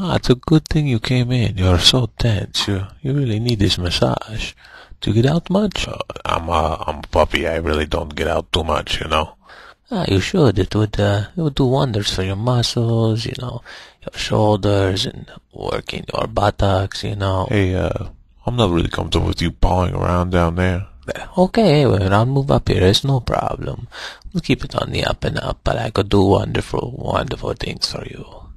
Ah, it's a good thing you came in. You're so tense. You you really need this massage. Do you get out much? Uh, I'm a I'm a puppy. I really don't get out too much, you know. Ah, you should. It would uh, it would do wonders for your muscles, you know, your shoulders, and working your buttocks, you know. Hey, uh, I'm not really comfortable with you pawing around down there. Okay, well, I'll move up here. It's no problem. We'll keep it on the up and up, but I could do wonderful, wonderful things for you.